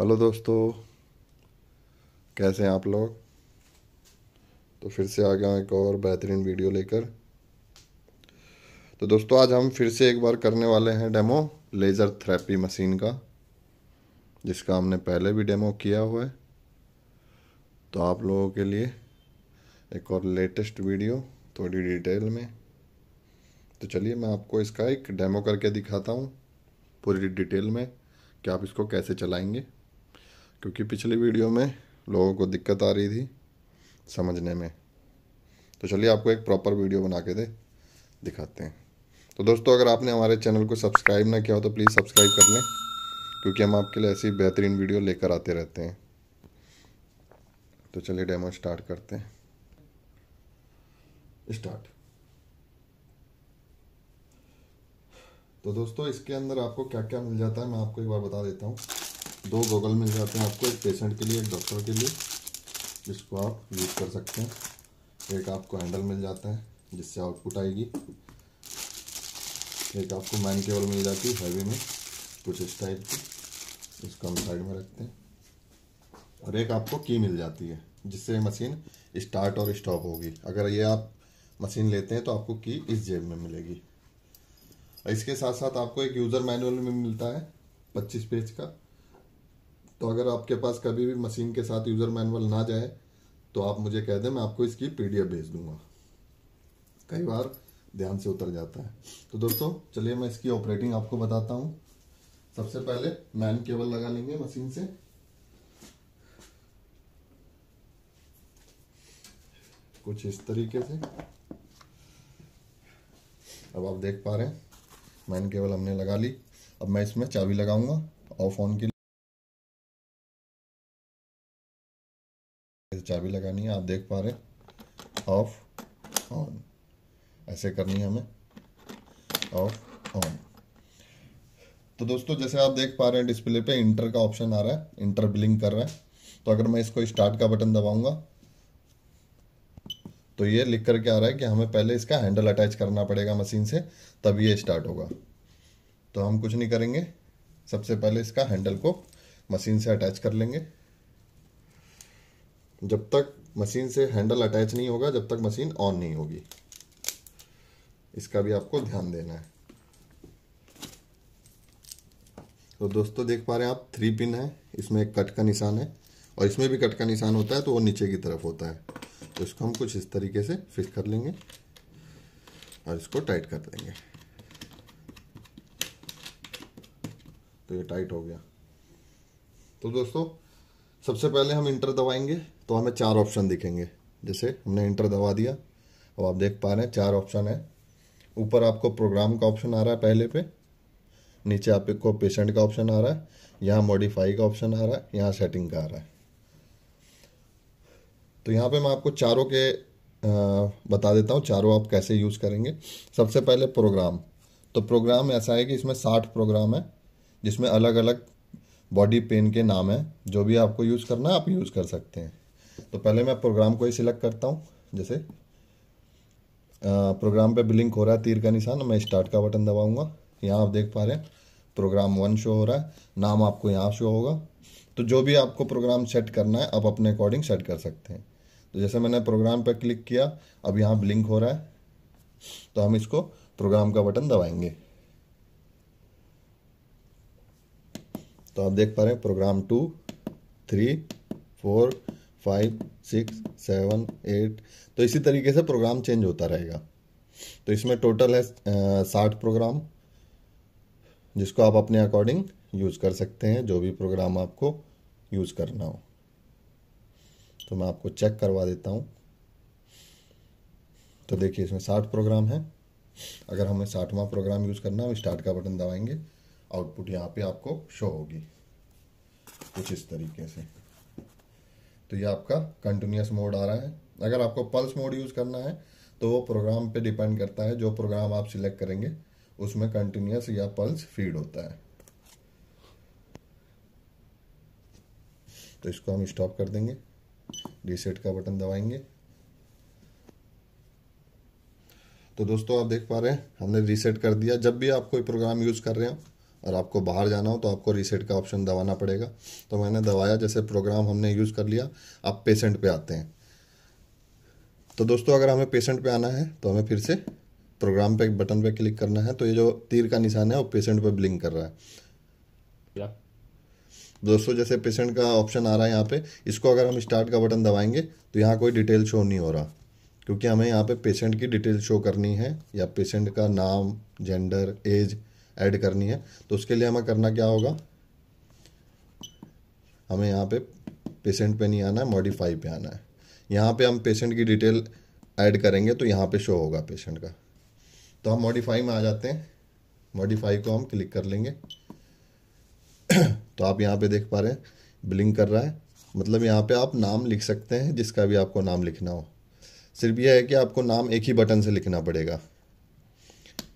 hello दोस्तों कैसे हैं आप लोग तो फिर से आ गया एक और बेहतरीन वीडियो लेकर तो दोस्तों आज हम फिर से एक बार करने वाले हैं डेमो लेज़र थेरेपी मशीन का जिसका हमने पहले भी डेमो किया हुआ है तो आप लोगों के लिए एक और लेटेस्ट वीडियो थोड़ी डिटेल में तो चलिए मैं आपको इसका एक डेमो करके दिखाता हूँ पूरी डिटेल में कि आप इसको कैसे चलाएंगे क्योंकि पिछली वीडियो में लोगों को दिक्कत आ रही थी समझने में तो चलिए आपको एक प्रॉपर वीडियो बना के दे दिखाते हैं तो दोस्तों अगर आपने हमारे चैनल को सब्सक्राइब ना किया हो तो प्लीज़ सब्सक्राइब कर लें क्योंकि हम आपके लिए ऐसी बेहतरीन वीडियो लेकर आते रहते हैं तो चलिए डेमो स्टार्ट करते हैं स्टार्ट तो दोस्तों इसके अंदर आपको क्या क्या मिल जाता है मैं आपको एक बार बता देता हूँ दो गोगल मिल जाते हैं आपको एक पेशेंट के लिए एक डॉक्टर के लिए जिसको आप यूज़ कर सकते हैं एक आपको हैंडल मिल जाता है जिससे आउटपुट आएगी एक आपको मैन केबल मिल जाती है हैवी में कुछ इस टाइप की इसको हम साइड में रखते हैं और एक आपको की मिल जाती है जिससे मशीन स्टार्ट और स्टॉप होगी अगर ये आप मशीन लेते हैं तो आपको की इस जेब में मिलेगी इसके साथ साथ आपको एक यूज़र मैनुअल में मिलता है 25 पेज का तो अगर आपके पास कभी भी मशीन के साथ यूज़र मैनुअल ना जाए तो आप मुझे कह दें मैं आपको इसकी पीडीएफ भेज दूंगा कई बार ध्यान से उतर जाता है तो दोस्तों चलिए मैं इसकी ऑपरेटिंग आपको बताता हूँ सबसे पहले मैन केबल लगा लेंगे मशीन से कुछ इस तरीके से अब आप देख पा रहे हैं मैन केबल हमने लगा ली अब मैं इसमें चाबी लगाऊंगा ऑफ ऑन के लिए चाबी लगानी है आप देख पा रहे ऑफ ऑन ऐसे करनी है हमें ऑफ ऑन तो दोस्तों जैसे आप देख पा रहे हैं डिस्प्ले पे इंटर का ऑप्शन आ रहा है इंटर बिलिंग कर रहा है तो अगर मैं इसको स्टार्ट का बटन दबाऊंगा तो ये लिख करके आ रहा है कि हमें पहले इसका हैंडल अटैच करना पड़ेगा मशीन से तब ये स्टार्ट होगा तो हम कुछ नहीं करेंगे सबसे पहले इसका हैंडल को मशीन से अटैच कर लेंगे जब तक मशीन से हैंडल अटैच नहीं होगा जब तक मशीन ऑन नहीं होगी इसका भी आपको ध्यान देना है तो दोस्तों देख पा रहे हैं आप थ्री पिन है इसमें एक कट का निशान है और इसमें भी कट का निशान होता है तो वो नीचे की तरफ होता है तो इसको हम कुछ इस तरीके से फिक्स कर लेंगे और इसको टाइट कर देंगे तो ये टाइट हो गया तो दोस्तों सबसे पहले हम इंटर दबाएंगे तो हमें चार ऑप्शन दिखेंगे जैसे हमने इंटर दबा दिया अब आप देख पा रहे हैं चार ऑप्शन है ऊपर आपको प्रोग्राम का ऑप्शन आ रहा है पहले पे नीचे आपको पेशेंट का ऑप्शन आ रहा है यहाँ मॉडिफाई का ऑप्शन आ रहा है यहाँ सेटिंग का आ रहा है तो यहाँ पे मैं आपको चारों के आ, बता देता हूँ चारों आप कैसे यूज़ करेंगे सबसे पहले प्रोग्राम तो प्रोग्राम ऐसा है कि इसमें साठ प्रोग्राम है जिसमें अलग अलग बॉडी पेन के नाम हैं जो भी आपको यूज़ करना है आप यूज़ कर सकते हैं तो पहले मैं प्रोग्राम को ही सिलेक्ट करता हूँ जैसे प्रोग्राम पे ब्लिंक हो रहा है तीर का निशान मैं स्टार्ट का बटन दबाऊंगा यहाँ आप देख पा रहे हैं प्रोग्राम वन शो हो रहा है नाम आपको यहाँ शो होगा तो जो भी आपको प्रोग्राम सेट करना है आप अपने अकॉर्डिंग सेट कर सकते हैं तो जैसे मैंने प्रोग्राम पर क्लिक किया अब यहाँ ब्लिंक हो रहा है तो हम इसको प्रोग्राम का बटन दबाएंगे तो आप देख पा रहे हैं program two three four five six seven eight तो इसी तरीके से प्रोग्राम चेंज होता रहेगा तो इसमें टोटल है साठ प्रोग्राम जिसको आप अपने अकॉर्डिंग यूज़ कर सकते हैं जो भी प्रोग्राम आपको यूज़ करना हो तो मैं आपको चेक करवा देता हूँ तो देखिए इसमें साठ प्रोग्राम है अगर हमें साठवां प्रोग्राम यूज़ करना हो स्टार्ट का बटन दबाएंगे आउटपुट यहाँ पे आपको शो होगी कुछ इस तरीके से तो ये आपका कंटिन्यूस मोड आ रहा है अगर आपको पल्स मोड यूज़ करना है तो वो प्रोग्राम पे डिपेंड करता है जो प्रोग्राम आप सिलेक्ट करेंगे उसमें कंटिन्यूस या पल्स फीड होता है तो इसको हम स्टॉप कर देंगे रीसेट का बटन दबाएंगे तो दोस्तों आप देख पा रहे हैं हमने रीसेट कर दिया जब भी आप कोई प्रोग्राम यूज़ कर रहे हो और आपको बाहर जाना हो तो आपको रीसेट का ऑप्शन दबाना पड़ेगा तो मैंने दबाया जैसे प्रोग्राम हमने यूज़ कर लिया अब पेशेंट पे आते हैं तो दोस्तों अगर हमें पेशेंट पे आना है तो हमें फिर से प्रोग्राम पे बटन पे क्लिक करना है तो ये जो तीर का निशान है वो पेशेंट पे ब्लिंक कर रहा है दोस्तों जैसे पेशेंट का ऑप्शन आ रहा है यहाँ पे इसको अगर हम स्टार्ट का बटन दबाएंगे तो यहाँ कोई डिटेल शो नहीं हो रहा क्योंकि हमें यहाँ पे पेशेंट की डिटेल शो करनी है या पेशेंट का नाम जेंडर एज ऐड करनी है तो उसके लिए हमें करना क्या होगा हमें यहाँ पे पेशेंट पे नहीं आना है मॉडिफाई पे आना है यहाँ पे हम पेशेंट की डिटेल ऐड करेंगे तो यहाँ पे शो होगा पेशेंट का तो हम मॉडिफाई में आ जाते हैं मॉडिफाई को हम क्लिक कर लेंगे तो आप यहाँ पे देख पा रहे हैं ब्लिंक कर रहा है मतलब यहाँ पे आप नाम लिख सकते हैं जिसका भी आपको नाम लिखना हो सिर्फ यह है कि आपको नाम एक ही बटन से लिखना पड़ेगा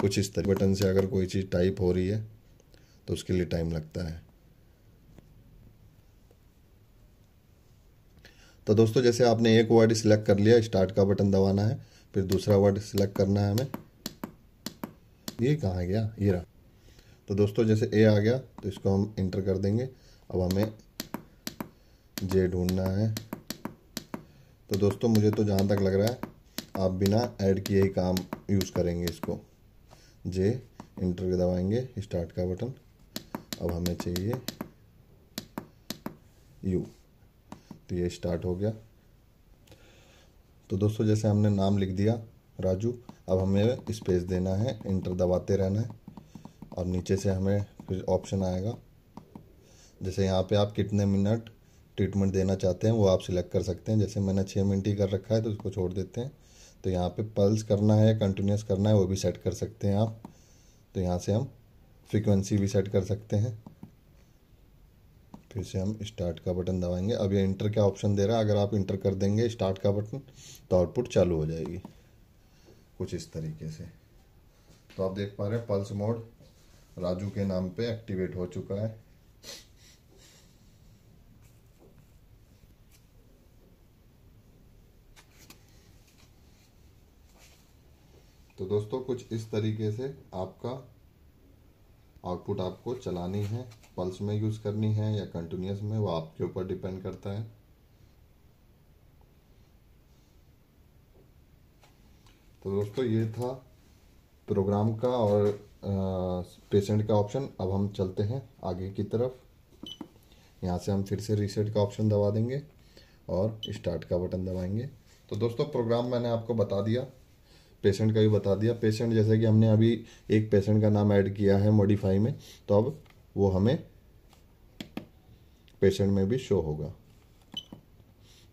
कुछ इस तरह बटन से अगर कोई चीज़ टाइप हो रही है तो उसके लिए टाइम लगता है तो दोस्तों जैसे आपने एक वर्ड सिलेक्ट कर लिया स्टार्ट का बटन दबाना है फिर दूसरा वर्ड सिलेक्ट करना है हमें ये कहाँ गया ये रहा तो दोस्तों जैसे ए आ गया तो इसको हम इंटर कर देंगे अब हमें जे ढूंढना है तो दोस्तों मुझे तो जहाँ तक लग रहा है आप बिना ऐड किए ही काम यूज़ करेंगे इसको जे इंटर के दबाएंगे स्टार्ट का बटन अब हमें चाहिए यू तो ये स्टार्ट हो गया तो दोस्तों जैसे हमने नाम लिख दिया राजू अब हमें स्पेस देना है इंटर दबाते रहना है और नीचे से हमें फिर ऑप्शन आएगा जैसे यहाँ पे आप कितने मिनट ट्रीटमेंट देना चाहते हैं वो आप सिलेक्ट कर सकते हैं जैसे मैंने छः मिनट ही कर रखा है तो उसको छोड़ देते हैं तो यहाँ पे पल्स करना है या कंटिन्यूस करना है वो भी सेट कर सकते हैं आप तो यहाँ से हम फ्रीक्वेंसी भी सेट कर सकते हैं फिर से हम स्टार्ट का बटन दबाएंगे अब ये इंटर का ऑप्शन दे रहा है अगर आप इंटर कर देंगे स्टार्ट का बटन तो आउटपुट चालू हो जाएगी कुछ इस तरीके से तो आप देख पा रहे हैं पल्स मोड राजू के नाम पे एक्टिवेट हो चुका है तो दोस्तों कुछ इस तरीके से आपका आउटपुट आपको चलानी है पल्स में यूज़ करनी है या कंटिन्यूस में वो आपके ऊपर डिपेंड करता है तो दोस्तों ये था प्रोग्राम का और पेशेंट का ऑप्शन अब हम चलते हैं आगे की तरफ यहाँ से हम फिर से रीसेट का ऑप्शन दबा देंगे और स्टार्ट का बटन दबाएंगे तो दोस्तों प्रोग्राम मैंने आपको बता दिया पेशेंट का भी बता दिया पेशेंट जैसे कि हमने अभी एक पेशेंट का नाम ऐड किया है मॉडिफाई में तो अब वो हमें पेशेंट में भी शो होगा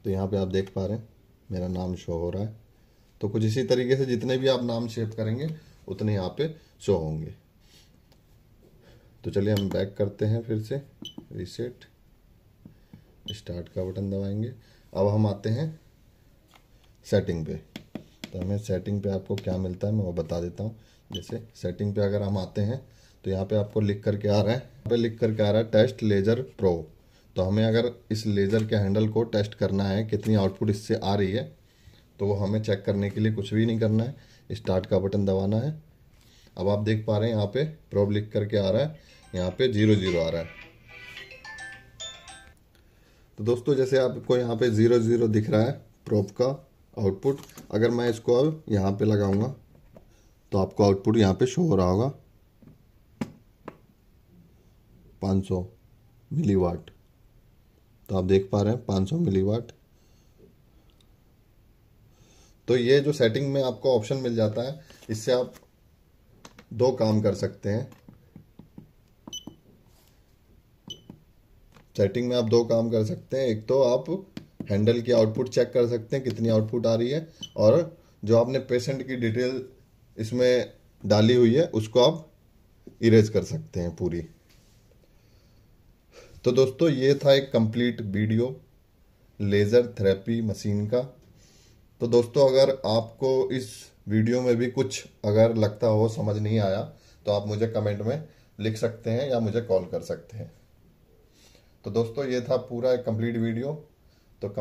तो यहाँ पे आप देख पा रहे हैं मेरा नाम शो हो रहा है तो कुछ इसी तरीके से जितने भी आप नाम सेव करेंगे उतने यहाँ पे शो होंगे तो चलिए हम बैक करते हैं फिर से रिसेट स्टार्ट का बटन दबाएंगे अब हम आते हैं सेटिंग पे तो हमें सेटिंग पे आपको क्या मिलता है मैं वो बता देता हूँ जैसे सेटिंग पे अगर हम आते हैं तो यहाँ पे आपको लिख करके आ रहा है यहाँ पे लिख करके आ रहा है टेस्ट लेजर प्रो तो हमें अगर इस लेज़र के हैंडल को टेस्ट करना है कितनी आउटपुट इससे आ रही है तो वो हमें चेक करने के लिए कुछ भी नहीं करना है स्टार्ट का बटन दबाना है अब आप देख पा रहे हैं यहाँ पे प्रोब लिख करके आ रहा है यहाँ पे जीरो जीरो आ रहा है तो दोस्तों जैसे आपको यहाँ पे जीरो जीरो दिख रहा है प्रोब का आउटपुट अगर मैं इसको अब यहाँ पे लगाऊंगा तो आपको आउटपुट यहाँ पे शो हो रहा होगा 500 मिलीवाट तो आप देख पा रहे हैं 500 मिलीवाट तो ये जो सेटिंग में आपको ऑप्शन मिल जाता है इससे आप दो काम कर सकते हैं सेटिंग में आप दो काम कर सकते हैं एक तो आप हैंडल की आउटपुट चेक कर सकते हैं कितनी आउटपुट आ रही है और जो आपने पेशेंट की डिटेल इसमें डाली हुई है उसको आप इरेज कर सकते हैं पूरी तो दोस्तों ये था एक complete video laser therapy machine का तो दोस्तों अगर आपको इस वीडियो में भी कुछ अगर लगता हो समझ नहीं आया तो आप मुझे कमेंट में लिख सकते हैं या मुझे कॉल कर सकते हैं तो दोस्तों ये था पूरा एक कंप्लीट वीडियो